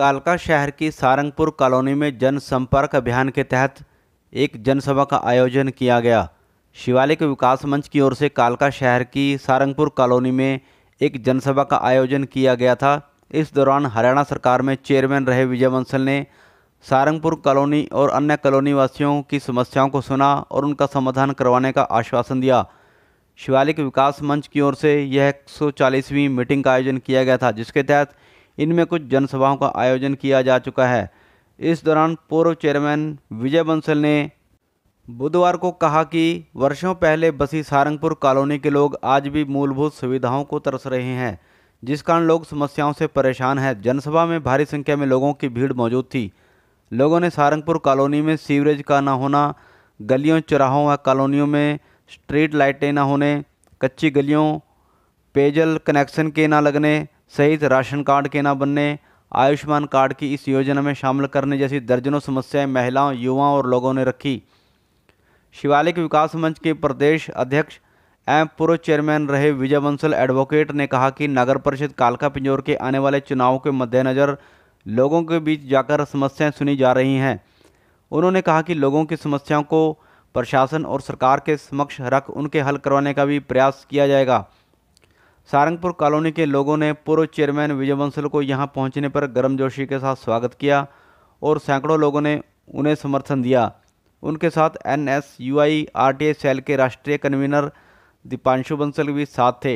कालका शहर की सारंगपुर कॉलोनी में जनसंपर्क अभियान के तहत एक जनसभा का आयोजन किया गया शिवालिक विकास मंच की ओर से कालका शहर की सारंगपुर कॉलोनी में एक जनसभा का आयोजन किया गया था इस दौरान हरियाणा सरकार में चेयरमैन रहे विजय बंसल ने सारंगपुर कॉलोनी और अन्य कॉलोनी वासियों की समस्याओं को सुना और उनका समाधान करवाने का आश्वासन दिया शिवालिक विकास मंच की ओर से यह एक मीटिंग का आयोजन किया गया था जिसके तहत इनमें कुछ जनसभाओं का आयोजन किया जा चुका है इस दौरान पूर्व चेयरमैन विजय बंसल ने बुधवार को कहा कि वर्षों पहले बसी सारंगपुर कॉलोनी के लोग आज भी मूलभूत सुविधाओं को तरस रहे हैं जिस कारण लोग समस्याओं से परेशान हैं जनसभा में भारी संख्या में लोगों की भीड़ मौजूद थी लोगों ने सारंगपुर कॉलोनी में सीवरेज का न होना गलियों चौराहों व कॉलोनियों में स्ट्रीट लाइटें न होने कच्ची गलियों पेयजल कनेक्शन के न लगने सहित राशन कार्ड के न बनने आयुष्मान कार्ड की इस योजना में शामिल करने जैसी दर्जनों समस्याएं महिलाओं युवाओं और लोगों ने रखी शिवालिक विकास मंच के प्रदेश अध्यक्ष एवं पूर्व चेयरमैन रहे विजय बंसल एडवोकेट ने कहा कि नगर परिषद कालका पिंजौर के आने वाले चुनाव के मद्देनज़र लोगों के बीच जाकर समस्याएं सुनी जा रही हैं उन्होंने कहा कि लोगों की समस्याओं को प्रशासन और सरकार के समक्ष रख उनके हल करवाने का भी प्रयास किया जाएगा सारंगपुर कॉलोनी के लोगों ने पूर्व चेयरमैन विजय बंसल को यहां पहुंचने पर गर्मजोशी के साथ स्वागत किया और सैकड़ों लोगों ने उन्हें समर्थन दिया उनके साथ N S U I R T cell के राष्ट्रीय कन्वीनर दीपांशु बंसल भी साथ थे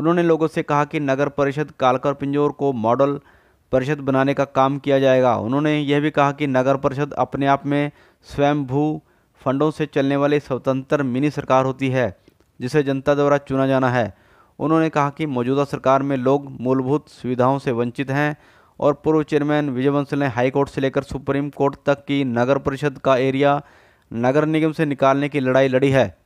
उन्होंने लोगों से कहा कि नगर परिषद कालकर पिंजोर को मॉडल परिषद बनाने का काम किया जाएगा उन्होंने यह भी कहा कि नगर परिषद अपने आप में स्वयंभू फंडों से चलने वाली स्वतंत्र मिनी सरकार होती है जिसे जनता द्वारा चुना जाना है उन्होंने कहा कि मौजूदा सरकार में लोग मूलभूत सुविधाओं से वंचित हैं और पूर्व चेयरमैन विजय बंसल ने हाईकोर्ट से लेकर सुप्रीम कोर्ट तक की नगर परिषद का एरिया नगर निगम से निकालने की लड़ाई लड़ी है